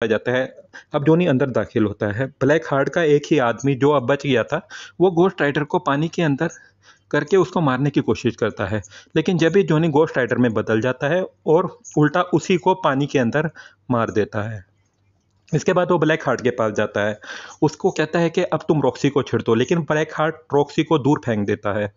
पाया जाता है अब जोनी अंदर दाखिल होता है ब्लैक हार्ट का एक ही आदमी जो अब बच गया था वो गोस्ट राइडर को पानी के अंदर करके उसको मारने की कोशिश करता है लेकिन जब भी जोनी गोस्ट राइडर में बदल जाता है और उल्टा उसी को पानी के अंदर मार देता है इसके बाद वो ब्लैक हार्ट के पास जाता है उसको कहता है कि अब तुम रॉक्सी को छिड़ दो लेकिन ब्लैक हार्ट रॉक्सी को दूर फेंक देता है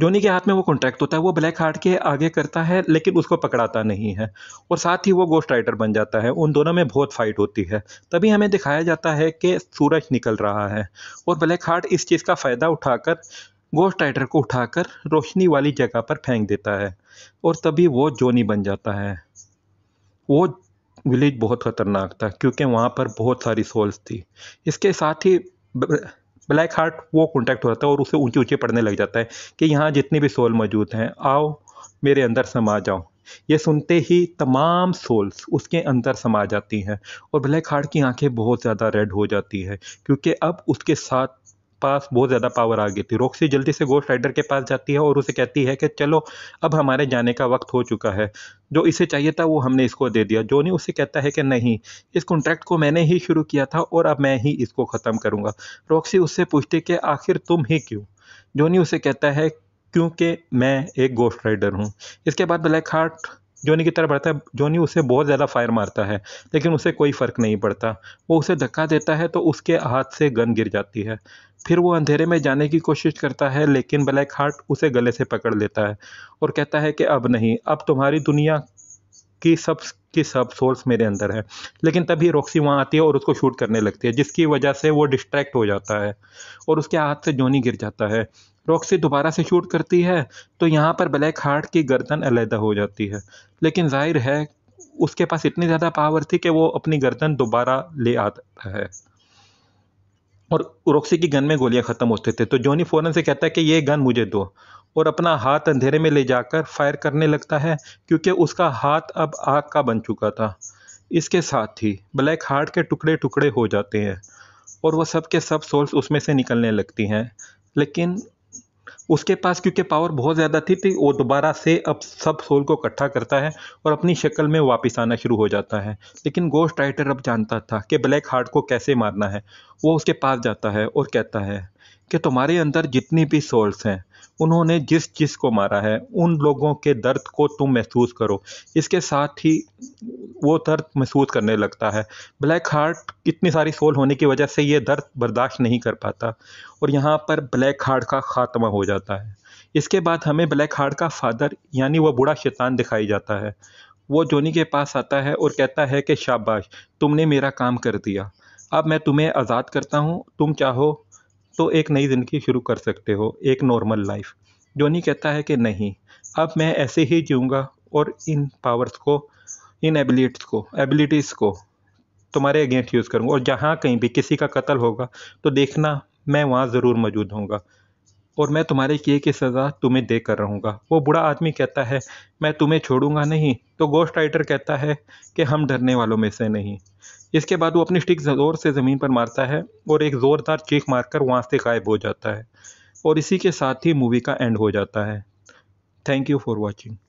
डोनी के हाथ में वो कॉन्ट्रैक्ट होता है वो ब्लैक हार्ट के आगे करता है लेकिन उसको पकड़ाता नहीं है और साथ ही वो गोस्ट राइटर बन जाता है उन दोनों में बहुत फाइट होती है तभी हमें दिखाया जाता है कि सूरज निकल रहा है और ब्लैक हार्ट इस चीज़ का फ़ायदा उठाकर गोस्ट राइटर को उठाकर रोशनी वाली जगह पर फेंक देता है और तभी वो जोनी बन जाता है वो विलेज बहुत ख़तरनाक था क्योंकि वहाँ पर बहुत सारी सोल्स थी इसके साथ ही ब्लैक हार्ट वो कॉन्टैक्ट हो जाता है और उसे ऊंचे ऊंचे पढ़ने लग जाता है कि यहाँ जितने भी सोल मौजूद हैं आओ मेरे अंदर समा जाओ ये सुनते ही तमाम सोल्स उसके अंदर समा जाती हैं और ब्लैक हार्ट की आंखें बहुत ज़्यादा रेड हो जाती है क्योंकि अब उसके साथ पास बहुत ज़्यादा पावर आ गई थी रोक्सी जल्दी से गोस्ट राइडर के पास जाती है और उसे कहती है कि चलो अब हमारे जाने का वक्त हो चुका है जो इसे चाहिए था वो हमने इसको दे दिया जोनी उसे कहता है कि नहीं इस कॉन्ट्रैक्ट को मैंने ही शुरू किया था और अब मैं ही इसको ख़त्म करूँगा रोक्सी उससे पूछती कि आखिर तुम ही क्यों जोनी उसे कहता है क्योंकि मैं एक गोस्ट राइडर हूँ इसके बाद ब्लैक हार्ट जोनी की तरफ बढ़ता है जोनी उसे बहुत ज़्यादा फायर मारता है लेकिन उसे कोई फ़र्क नहीं पड़ता वो उसे धक्का देता है तो उसके हाथ से गन गिर जाती है फिर वो अंधेरे में जाने की कोशिश करता है लेकिन ब्लैक हार्ट उसे गले से पकड़ लेता है और कहता है कि अब नहीं अब तुम्हारी दुनिया कि सब के सब सोर्स मेरे अंदर है लेकिन तभी रॉक्सी वहाँ आती है और उसको शूट करने लगती है जिसकी वजह से वो डिस्ट्रैक्ट हो जाता है और उसके हाथ से जोनी गिर जाता है रॉक्सी दोबारा से शूट करती है तो यहाँ पर ब्लैक हार्ट की गर्दन अलहदा हो जाती है लेकिन जाहिर है उसके पास इतनी ज़्यादा पावर थी कि वो अपनी गर्दन दोबारा ले आता है और रोक्सी की गन में गोलियां ख़त्म होते थे तो जॉनी फ़ौरन से कहता है कि ये गन मुझे दो और अपना हाथ अंधेरे में ले जाकर फायर करने लगता है क्योंकि उसका हाथ अब आग का बन चुका था इसके साथ ही ब्लैक हार्ट के टुकड़े टुकड़े हो जाते हैं और वह सब के सब सोल्स उसमें से निकलने लगती हैं लेकिन उसके पास क्योंकि पावर बहुत ज़्यादा थी तो वो दोबारा से अब सब सोल को इकट्ठा करता है और अपनी शक्ल में वापस आना शुरू हो जाता है लेकिन गोश्त राइटर अब जानता था कि ब्लैक हार्ट को कैसे मारना है वो उसके पास जाता है और कहता है कि तुम्हारे अंदर जितनी भी सोल्स हैं उन्होंने जिस जिस को मारा है उन लोगों के दर्द को तुम महसूस करो इसके साथ ही वो दर्द महसूस करने लगता है ब्लैक हार्ट कितनी सारी सोल होने की वजह से ये दर्द बर्दाश्त नहीं कर पाता और यहाँ पर ब्लैक हार्ट का खात्मा हो जाता है इसके बाद हमें ब्लैक हार्ट का फादर यानी वह बूढ़ा शैतान दिखाई जाता है वो जोनी के पास आता है और कहता है कि शाबाश तुमने मेरा काम कर दिया अब मैं तुम्हें आज़ाद करता हूँ तुम चाहो तो एक नई ज़िंदगी शुरू कर सकते हो एक नॉर्मल लाइफ जोनी कहता है कि नहीं अब मैं ऐसे ही जीऊँगा और इन पावर्स को इन एबिलिट्स को एबिलिटीज़ को तुम्हारे अगेंस्ट यूज़ करूँगा और जहाँ कहीं भी किसी का कत्ल होगा तो देखना मैं वहाँ ज़रूर मौजूद होऊंगा और मैं तुम्हारे किए की सज़ा तुम्हें दे कर रहूँगा वो बुरा आदमी कहता है मैं तुम्हें छोड़ूंगा नहीं तो गोस्ट राइटर कहता है कि हम डरने वालों में से नहीं इसके बाद वो अपनी स्टिक ज़ोर से ज़मीन पर मारता है और एक ज़ोरदार चीख मारकर वहाँ से गायब हो जाता है और इसी के साथ ही मूवी का एंड हो जाता है थैंक यू फॉर वॉचिंग